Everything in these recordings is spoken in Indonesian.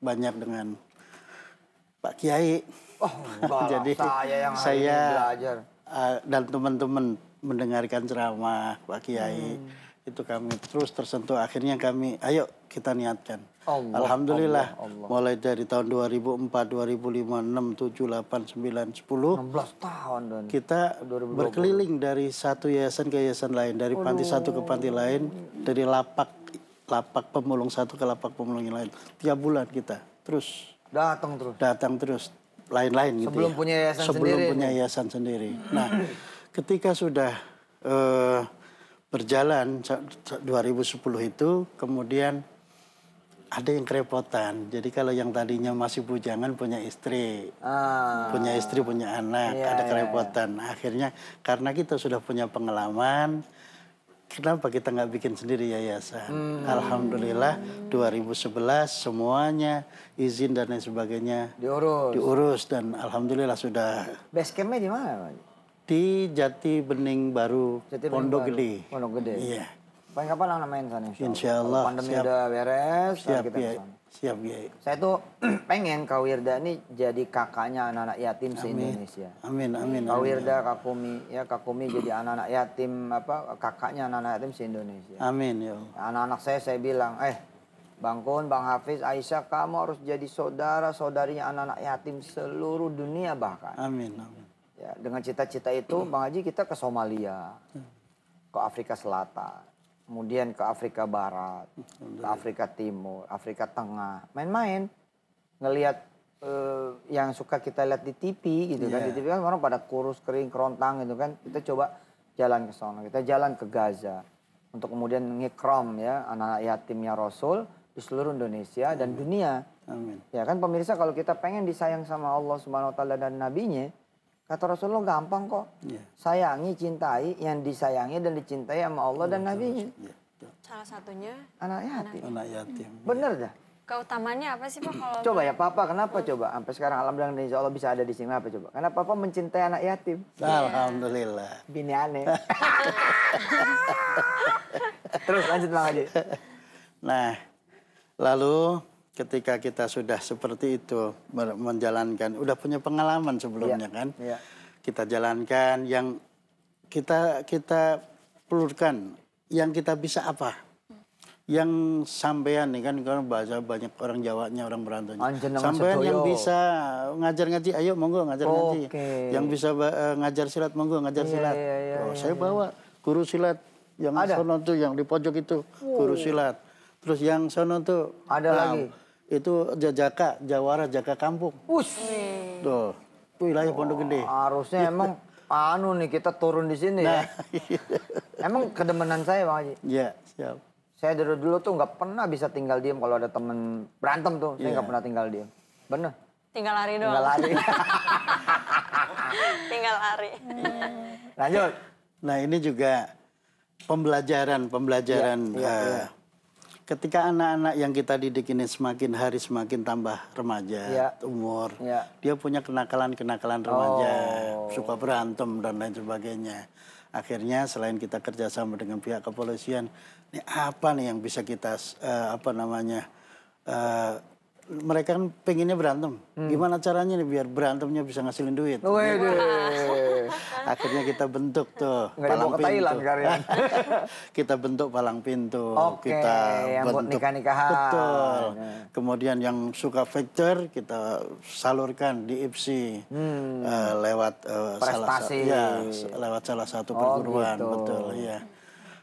banyak dengan Pak Kiai. Oh, jadi saya yang saya belajar. Uh, dan teman-teman mendengarkan ceramah Pak Kiai hmm. itu kami terus tersentuh akhirnya kami ayo kita niatkan. Allah, Alhamdulillah Allah, Allah. mulai dari tahun 2004, 2005, 6, 7, 8, 9, 10 16 tahun dan kita 2020. berkeliling dari satu yayasan ke yayasan lain, dari Aduh. panti satu ke panti lain, dari lapak lapak pemulung satu ke lapak pemulung yang lain. Tiap bulan kita terus. Datang terus. Datang terus lain-lain gitu. Sebelum ya. punya yayasan sendiri. Sebelum punya yayasan sendiri. Nah, ketika sudah uh, berjalan 2010 itu kemudian ada yang kerepotan. Jadi kalau yang tadinya masih bujangan punya istri, ah. punya istri punya anak, ya, ada iya, iya. kerepotan. Ya, ya. Akhirnya karena kita sudah punya pengalaman, kenapa kita nggak bikin sendiri yayasan? Hmm. Alhamdulillah 2011 semuanya izin dan lain sebagainya diurus. Diurus dan alhamdulillah sudah. Basecampnya di mana? Di Jati Bening Baru Jati Bening Pondok Gede. Pondok Gede. Iya. Paling kapan lah namanya sana insya Allah. Insya Allah. Pandemi siap. udah beres. Siap kita Siap ya. Saya tuh pengen Kak Wirda ini jadi kakaknya anak-anak yatim se-Indonesia. Amin, amin. Kak Wirda, Kak Kumi. Ya Kak Kumi jadi anak-anak yatim, apa kakaknya anak-anak yatim se-Indonesia. Amin ya Anak-anak saya saya bilang, eh Bang Kun, Bang Hafiz, Aisyah, kamu harus jadi saudara-saudarinya anak-anak yatim seluruh dunia bahkan. Amin, amin. Ya, dengan cita-cita itu, Bang Haji kita ke Somalia, ke Afrika Selatan, kemudian ke Afrika Barat, ke Afrika Timur, Afrika Tengah, main-main ngelihat uh, yang suka kita lihat di TV gitu yeah. kan di iya. TV kan orang pada kurus kering kerontang gitu kan kita coba jalan ke sana kita jalan ke Gaza untuk kemudian ngikram ya anak-anak yatimnya Rasul di seluruh Indonesia Amin. dan dunia Amin. ya kan pemirsa kalau kita pengen disayang sama Allah Subhanahu Wa Taala dan Nabi-Nya Kata Rasulullah gampang kok. Yeah. Sayangi, cintai yang disayangi dan dicintai sama Allah, dan iya, Nabi. Yeah. Iya, Salah satunya anak yatim. Anak yatim. Iya. Bener dah. Keutamanya apa sih Pak kalau Coba ya Papa, kenapa hmm. coba sampai sekarang alhamdulillah insya Allah bisa ada di sini apa coba? Karena Papa mencintai anak yatim. Yeah. Alhamdulillah. Bini aneh. Terus lanjut Bang Haji. Nah, lalu ketika kita sudah seperti itu menjalankan, udah punya pengalaman sebelumnya ya. kan, ya. kita jalankan yang kita kita pelurkan yang kita bisa apa? Yang sampean nih kan kalau bahasa banyak orang Jawanya orang Berantau Sampean yang bisa ngajar ngaji, ayo monggo ngajar oh, ngaji. Okay. Yang bisa uh, ngajar silat, monggo ngajar yeah, silat. Yeah, yeah, oh, yeah, saya yeah. bawa guru silat yang ada. sono tuh yang di pojok itu guru silat. Terus yang sono tuh ada um, lagi itu jajaka jawara jaka kampung. Ush. Tuh wilayah Pondok Gede. Harusnya emang anu nih kita turun di sini ya. nah, ya. emang kedemenan saya Bang Haji. Iya, siap. Saya dari dulu tuh nggak pernah bisa tinggal diam kalau ada temen berantem tuh. Saya iya. nggak pernah tinggal diam. Bener. Tinggal lari doang. Tinggal lari. tinggal lari. Lanjut. Nah ini juga pembelajaran, pembelajaran. Ya, yeah, ya, ketika anak-anak yang kita didik ini semakin hari semakin tambah remaja ya. umur ya. dia punya kenakalan kenakalan remaja oh. suka berantem dan lain sebagainya akhirnya selain kita kerjasama dengan pihak kepolisian ini apa nih yang bisa kita uh, apa namanya uh, mereka kan pengennya berantem. Hmm. Gimana caranya nih biar berantemnya bisa ngasilin duit? Akhirnya kita bentuk tuh Nggak palang pintu. Thailand, ya. kita bentuk palang pintu. Okay, kita yang bentuk buat nikah nikahan. Betul. Nah. Kemudian yang suka vector kita salurkan di IPSI hmm. uh, lewat uh, salah satu ya, lewat salah satu perguruan, oh, gitu. betul ya.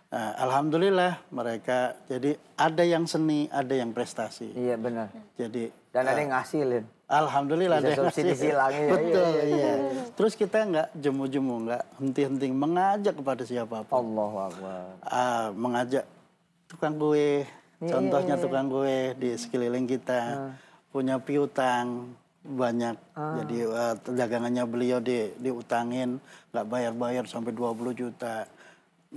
Nah, Alhamdulillah mereka jadi ada yang seni, ada yang prestasi. Iya benar. Jadi dan uh, ada eh, yang ngasilin. Alhamdulillah Bisa ada yang ngasilin. Ya. Betul iya, iya. iya. Terus kita nggak jemu-jemu, nggak henti-henti mengajak kepada siapapun. Allah Akbar. Uh, mengajak tukang kue, iya, contohnya iya, iya. tukang kue di sekeliling kita uh. punya piutang banyak. Uh. Jadi uh, dagangannya beliau di diutangin nggak bayar-bayar sampai 20 juta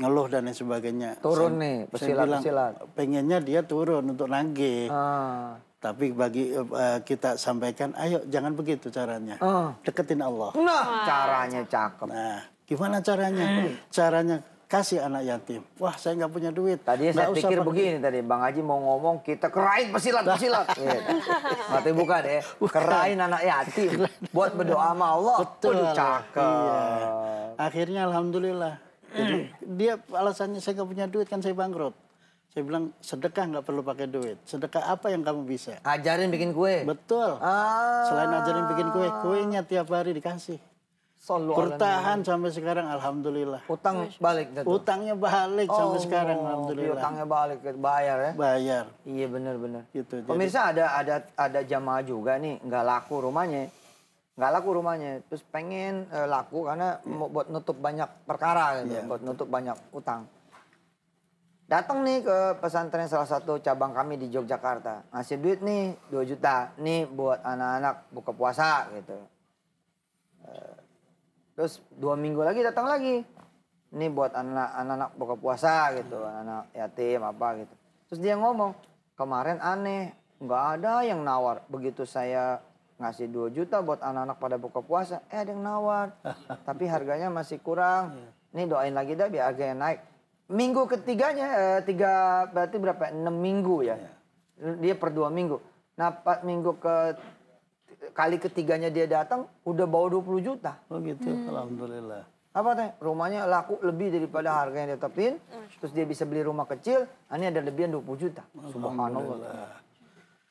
ngeluh dan lain sebagainya. Turun saya, nih, pesilat, bilang, pesilat. Pengennya dia turun untuk nanggih. Ah. Tapi bagi uh, kita sampaikan, ayo jangan begitu caranya. Ah. Deketin Allah. Nah, caranya cakep. Nah, gimana caranya? Hmm. Caranya kasih anak yatim. Wah, saya nggak punya duit. Tadi saya pikir begini tadi, Bang Haji mau ngomong kita kerain pesilat pesilat. mati bukan ya, kerain anak yatim buat berdoa sama Allah. Betul, cakep. Iya. Akhirnya alhamdulillah jadi hmm. dia alasannya saya nggak punya duit kan saya bangkrut. Saya bilang sedekah nggak perlu pakai duit. Sedekah apa yang kamu bisa? Ajarin bikin kue. Betul. Ah. Selain ajarin bikin kue, kuenya tiap hari dikasih. Selalu Bertahan sampai sekarang alhamdulillah. Utang balik gitu. Utangnya balik oh, sampai sekarang alhamdulillah. Utangnya balik bayar ya. Bayar. Iya benar benar. Gitu. Pemirsa jadi... ada ada ada jamaah juga nih nggak laku rumahnya nggak laku rumahnya terus pengen uh, laku karena yeah. buat nutup banyak perkara gitu yeah. buat nutup banyak utang datang nih ke pesantren salah satu cabang kami di Yogyakarta ngasih duit nih 2 juta nih buat anak-anak buka puasa gitu uh, terus dua minggu lagi datang lagi ini buat anak-anak buka puasa gitu hmm. Iya. anak yatim apa gitu terus dia ngomong kemarin aneh nggak ada yang nawar begitu saya ngasih 2 juta buat anak-anak pada buka puasa, eh ada yang nawar, tapi harganya masih kurang. Iya. ini doain lagi dah biar harganya naik. Minggu ketiganya, eh, tiga berarti berapa? 6 minggu ya. Iya. Dia per dua minggu. Nah pas minggu ke kali ketiganya dia datang, udah bawa 20 juta. Oh gitu, hmm. Alhamdulillah. Apa teh? Rumahnya laku lebih daripada harga yang ditetapin. Hmm. Terus dia bisa beli rumah kecil, nah, ini ada lebihan 20 juta. Subhanallah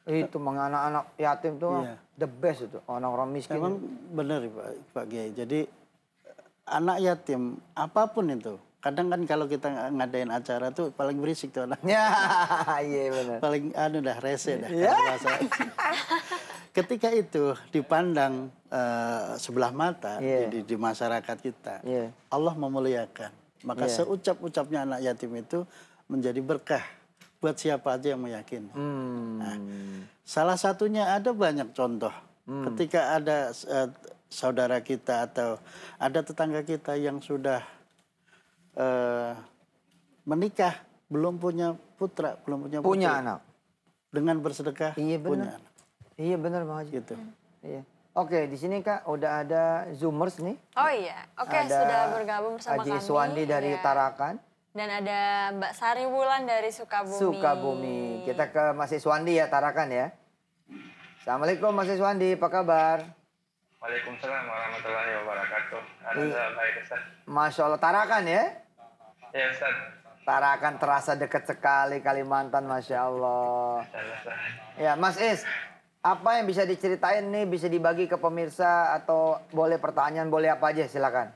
itu mengenai anak anak yatim tuh iya. the best itu orang-orang miskin. Memang benar Pak, Pak Kiai. Jadi anak yatim apapun itu. Kadang kan kalau kita ngadain acara tuh paling berisik tuh anaknya. Ya, iya benar. Paling anu dah rese dah. Yeah. Ya. Ketika itu dipandang uh, sebelah mata yeah. di, di, di masyarakat kita, yeah. Allah memuliakan. Maka yeah. seucap-ucapnya anak yatim itu menjadi berkah buat siapa aja yang meyakini. Hmm. Nah, salah satunya ada banyak contoh. Hmm. Ketika ada uh, saudara kita atau ada tetangga kita yang sudah uh, menikah, belum punya putra, belum punya putri, punya anak. Dengan bersedekah iya, bener. punya anak. Iya benar Bang Haji. Gitu. Iya. Oke, di sini Kak udah ada Zoomers nih. Oh iya. Oke, ada sudah bergabung bersama Haji kami. Haji Suwandi dari ya. Tarakan dan ada Mbak Sari Wulan dari Sukabumi. Sukabumi. Kita ke Mas Iswandi ya, Tarakan ya. Assalamualaikum Mas Iswandi, apa kabar? Waalaikumsalam warahmatullahi wabarakatuh. Ada iya. baik Ustaz. Masya Allah, Tarakan ya? Ya Ustaz. Tarakan terasa dekat sekali Kalimantan, Masya Allah. Iya, ya, Mas Is, apa yang bisa diceritain nih, bisa dibagi ke pemirsa atau boleh pertanyaan, boleh apa aja, silakan.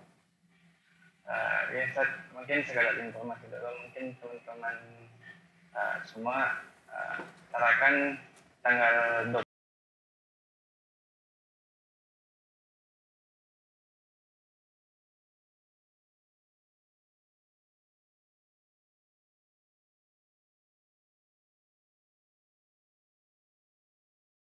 Uh, ya Ustaz, mungkin segala informasi dulu mungkin teman-teman uh, semua uh, eh, tarakan tanggal 20